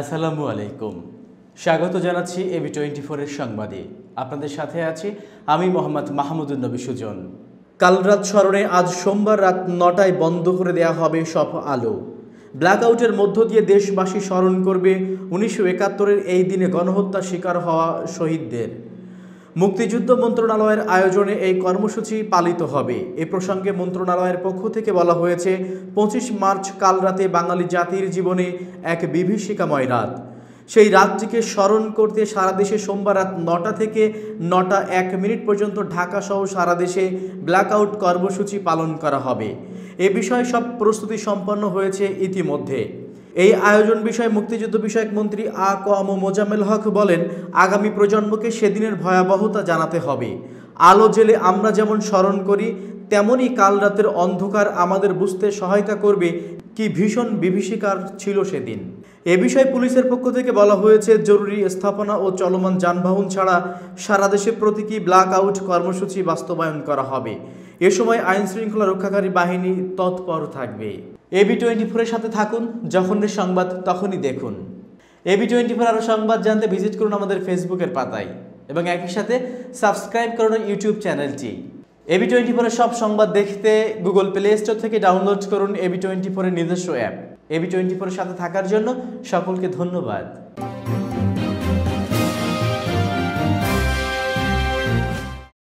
আসসালামু আলাইকুম স্বাগত জানাচ্ছি এবি টোয়েন্টি ফোরের সংবাদে আপনাদের সাথে আছি আমি মোহাম্মদ মাহমুদুল নবী সুজন কাল রাত স্মরণে আজ সোমবার রাত নটায় বন্ধ করে দেয়া হবে সব আলো ব্ল্যাকআউটের মধ্য দিয়ে দেশবাসী স্মরণ করবে উনিশশো একাত্তরের এই দিনে গণহত্যা শিকার হওয়া শহীদদের মুক্তিযুদ্ধ মন্ত্রণালয়ের আয়োজনে এই কর্মসূচি পালিত হবে এ প্রসঙ্গে মন্ত্রণালয়ের পক্ষ থেকে বলা হয়েছে পঁচিশ মার্চ কাল রাতে বাঙালি জাতির জীবনে এক বিভীষিকাময় রাত সেই রাতটিকে স্মরণ করতে সারা দেশে সোমবার রাত নটা থেকে নটা এক মিনিট পর্যন্ত ঢাকাসহ সারা দেশে ব্ল্যাকআউট কর্মসূচি পালন করা হবে এ বিষয়ে সব প্রস্তুতি সম্পন্ন হয়েছে ইতিমধ্যে এই আয়োজন বিষয়ে মুক্তিযুদ্ধ বিষয়ক মন্ত্রী আ ক ম মোজামেল হক বলেন আগামী প্রজন্মকে সেদিনের ভয়াবহতা জানাতে হবে আলো জেলে আমরা যেমন স্মরণ করি তেমনই কাল রাতের অন্ধকার আমাদের বুঝতে সহায়তা করবে কি ভীষণ বিভীষিকার ছিল সেদিন এ বিষয়ে পুলিশের পক্ষ থেকে বলা হয়েছে জরুরি স্থাপনা ও চলমান যানবাহন ছাড়া সারা দেশে প্রতীকী ব্ল্যাক আউট কর্মসূচি বাস্তবায়ন করা হবে এ সময় আইন শৃঙ্খলা রক্ষাকারী বাহিনী তৎপর থাকবে এবি টোয়েন্টি ফোরের সাথে থাকুন যখন সংবাদ তখনই দেখুন এবি টোয়েন্টি ফোর আরও সংবাদ জানতে ভিজিট করুন আমাদের ফেসবুকের পাতায় এবং একই সাথে সাবস্ক্রাইব করুন ইউটিউব চ্যানেলটি এবি টোয়েন্টি ফোরের সব সংবাদ দেখতে গুগল প্লে স্টোর থেকে ডাউনলোড করুন এবি টোয়েন্টি ফোরের নিজস্ব অ্যাপ এবি টোয়েন্টি ফোরের সাথে থাকার জন্য সকলকে ধন্যবাদ